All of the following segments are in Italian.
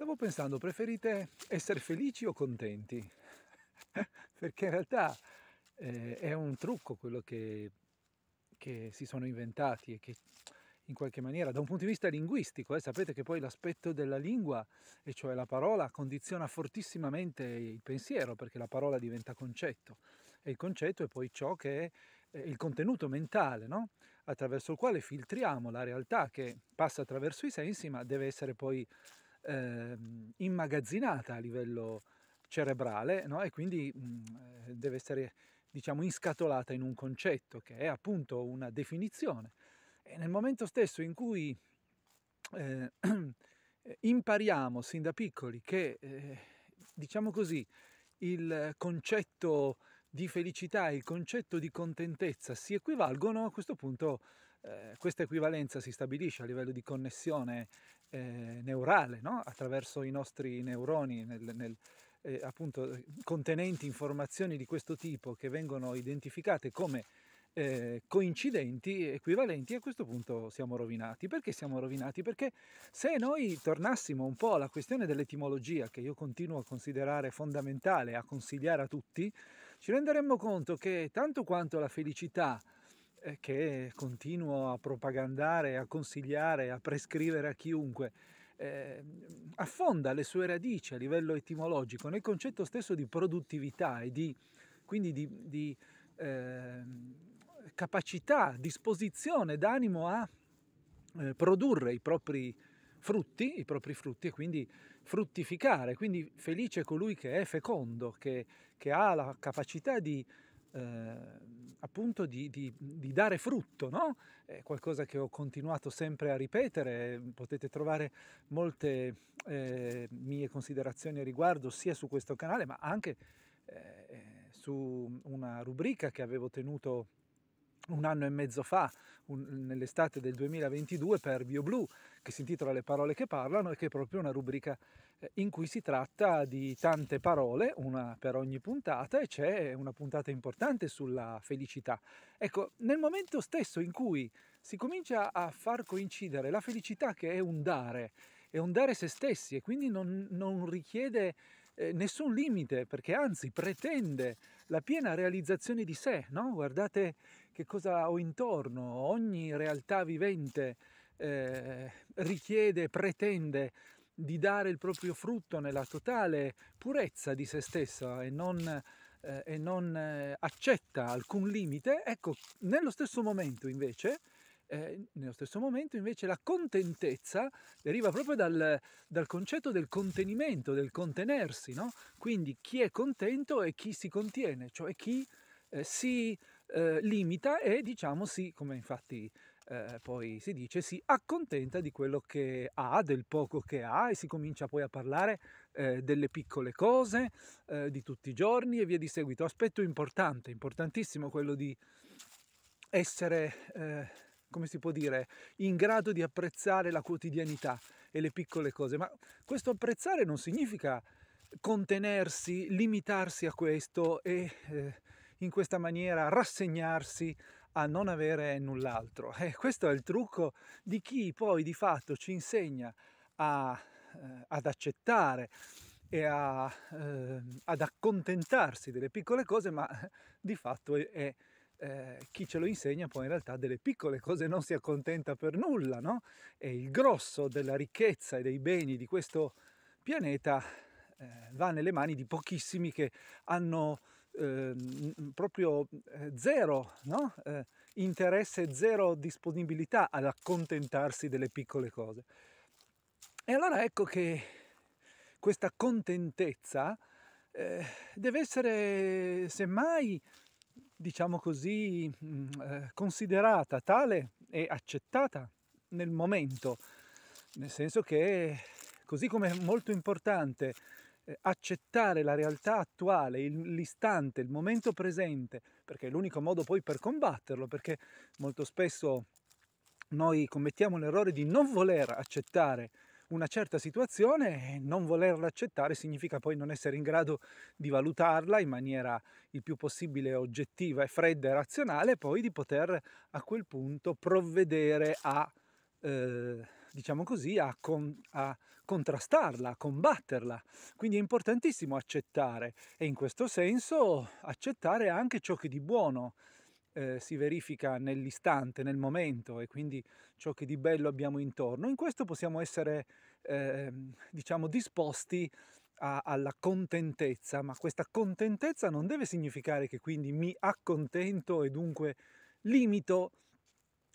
Stavo pensando, preferite essere felici o contenti? Perché in realtà eh, è un trucco quello che, che, si sono inventati e che in qualche maniera, da un punto di vista linguistico, eh, sapete che poi l'aspetto della lingua, e cioè la parola, condiziona fortissimamente il pensiero, perché la parola diventa concetto e il concetto è poi ciò che è eh, il contenuto mentale, no? attraverso il quale filtriamo la realtà che passa attraverso i sensi, ma deve essere poi eh, immagazzinata a livello cerebrale no? e quindi mh, mhmm, deve essere diciamo inscatolata in un concetto che è appunto una definizione e nel momento stesso in cui eh, impariamo sin da piccoli che eh, diciamo così il concetto di felicità e il concetto di contentezza si equivalgono, a questo punto eh, questa equivalenza si stabilisce a livello di connessione eh, neurale, no? attraverso i nostri neuroni nel, nel, eh, appunto, contenenti informazioni di questo tipo che vengono identificate come eh, coincidenti, equivalenti, a questo punto siamo rovinati. Perché siamo rovinati? Perché se noi tornassimo un po' alla questione dell'etimologia, che io continuo a considerare fondamentale, a consigliare a tutti, ci renderemmo conto che tanto quanto la felicità eh, che continuo a propagandare, a consigliare, a prescrivere a chiunque, eh, affonda le sue radici a livello etimologico nel concetto stesso di produttività e di, quindi di, di eh, capacità, disposizione d'animo a eh, produrre i propri frutti, i propri frutti e quindi fruttificare, quindi felice colui che è fecondo, che, che ha la capacità di, eh, appunto di, di, di, dare frutto, no? È qualcosa che ho continuato sempre a ripetere, potete trovare molte eh, mie considerazioni a riguardo sia su questo canale ma anche eh, su una rubrica che avevo tenuto un anno e mezzo fa, un, nell'estate del 2022, per BioBlue, che si intitola Le parole che parlano e che è proprio una rubrica eh, in cui si tratta di tante parole, una per ogni puntata, e c'è una puntata importante sulla felicità. Ecco, nel momento stesso in cui si comincia a far coincidere la felicità che è un dare, è un dare se stessi e quindi non, non richiede eh, nessun limite, perché anzi pretende la piena realizzazione di sé, no? guardate che cosa ho intorno, ogni realtà vivente eh, richiede, pretende di dare il proprio frutto nella totale purezza di se stessa e non, eh, e non eh, accetta alcun limite, ecco, nello stesso momento invece eh, nello stesso momento invece la contentezza deriva proprio dal, dal concetto del contenimento, del contenersi, no? quindi chi è contento è chi si contiene, cioè chi eh, si eh, limita e diciamo si, come infatti eh, poi si dice, si accontenta di quello che ha, del poco che ha e si comincia poi a parlare eh, delle piccole cose eh, di tutti i giorni e via di seguito. Aspetto importante, importantissimo quello di essere come si può dire, in grado di apprezzare la quotidianità e le piccole cose, ma questo apprezzare non significa contenersi, limitarsi a questo e eh, in questa maniera rassegnarsi a non avere null'altro. Eh, questo è il trucco di chi poi di fatto ci insegna a, eh, ad accettare e a, eh, ad accontentarsi delle piccole cose, ma di fatto è, è eh, chi ce lo insegna poi in realtà delle piccole cose non si accontenta per nulla, no? E il grosso della ricchezza e dei beni di questo pianeta eh, va nelle mani di pochissimi che hanno eh, proprio eh, zero no? Eh, interesse, zero disponibilità ad accontentarsi delle piccole cose. E allora ecco che questa contentezza eh, deve essere semmai diciamo così, mm, eh, considerata tale e accettata nel momento, nel senso che così come è molto importante eh, accettare la realtà attuale, l'istante, il momento presente, perché è l'unico modo poi per combatterlo, perché molto spesso noi commettiamo l'errore di non voler accettare una certa situazione e non volerla accettare significa poi non essere in grado di valutarla in maniera il più possibile oggettiva e fredda e razionale, poi di poter a quel punto provvedere a eh, diciamo così, a, con, a, contrastarla, a combatterla. Quindi è importantissimo accettare e in questo senso accettare anche ciò che di buono eh, si verifica nell'istante, nel momento e quindi ciò che di bello abbiamo intorno. In questo possiamo essere, eh, diciamo, disposti a, alla contentezza, ma questa contentezza non deve significare che quindi mi accontento e dunque limito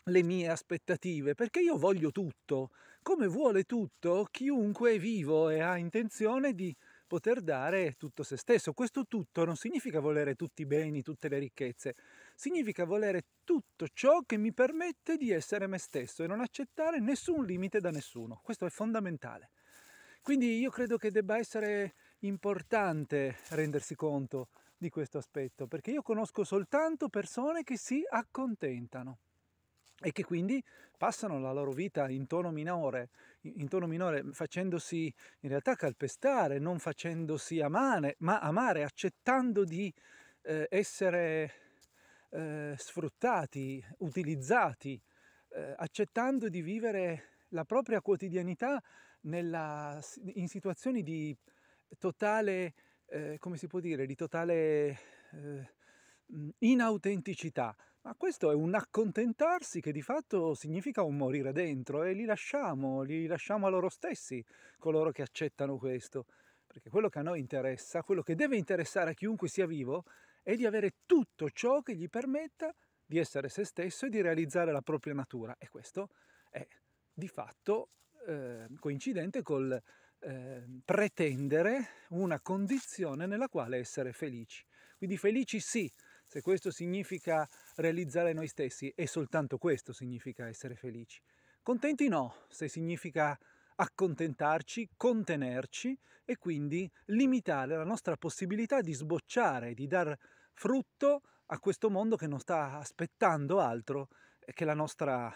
le mie aspettative, perché io voglio tutto, come vuole tutto chiunque è vivo e ha intenzione di poter dare tutto se stesso. Questo tutto non significa volere tutti i beni, tutte le ricchezze, significa volere tutto ciò che mi permette di essere me stesso e non accettare nessun limite da nessuno. Questo è fondamentale. Quindi io credo che debba essere importante rendersi conto di questo aspetto, perché io conosco soltanto persone che si accontentano e che quindi passano la loro vita in tono minore, in tono minore facendosi in realtà calpestare, non facendosi amare, ma amare, accettando di eh, essere eh, sfruttati, utilizzati, eh, accettando di vivere la propria quotidianità nella, in situazioni di totale, eh, come si può dire, di totale eh, mm, inautenticità. Ma questo è un accontentarsi che di fatto significa un morire dentro e li lasciamo, li lasciamo a loro stessi, coloro che accettano questo. Perché quello che a noi interessa, quello che deve interessare a chiunque sia vivo, e di avere tutto ciò che gli permetta di essere se stesso e di realizzare la propria natura. E questo è di fatto eh, coincidente col eh, pretendere una condizione nella quale essere felici. Quindi felici sì, se questo significa realizzare noi stessi e soltanto questo significa essere felici. Contenti no, se significa accontentarci, contenerci e quindi limitare la nostra possibilità di sbocciare, di dar frutto a questo mondo che non sta aspettando altro che la nostra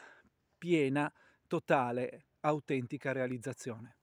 piena, totale, autentica realizzazione.